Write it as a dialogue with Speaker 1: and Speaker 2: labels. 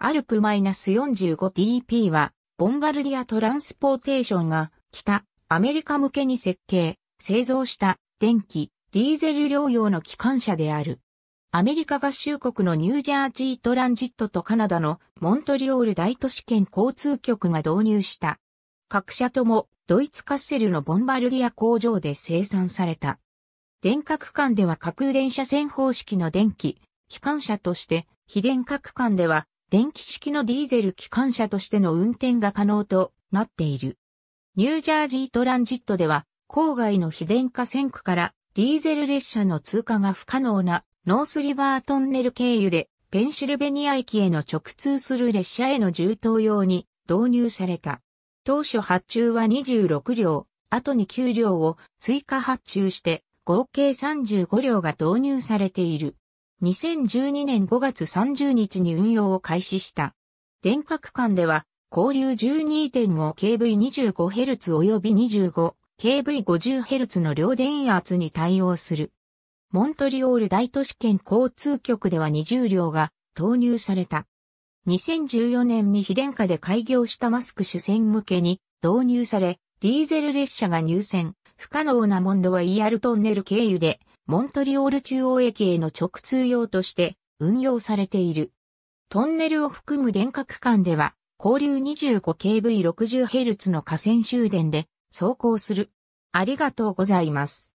Speaker 1: アルプ4 5 d p は、ボンバルディア・トランスポーテーションが、北、アメリカ向けに設計、製造した、電気、ディーゼル療養の機関車である。アメリカ合衆国のニュージャージートランジットとカナダのモントリオール大都市圏交通局が導入した。各社ともドイツカッセルのボンバルディア工場で生産された。電化区間では架空電車線方式の電気、機関車として、非電化区間では電気式のディーゼル機関車としての運転が可能となっている。ニュージャージートランジットでは、郊外の非電化線区からディーゼル列車の通過が不可能なノースリバートンネル経由でペンシルベニア駅への直通する列車への充当用に導入された。当初発注は26両、後に9両を追加発注して合計35両が導入されている。2012年5月30日に運用を開始した。電角間では、交流 12.5kV25Hz 及び 25kV50Hz の両電圧に対応する。モントリオール大都市圏交通局では20両が投入された。2014年に非電化で開業したマスク主戦向けに導入され、ディーゼル列車が入線、不可能なモンドは ER トンネル経由でモントリオール中央駅への直通用として運用されている。トンネルを含む電化区間では、交流 25kV60Hz の河川終電で走行する。ありがとうございます。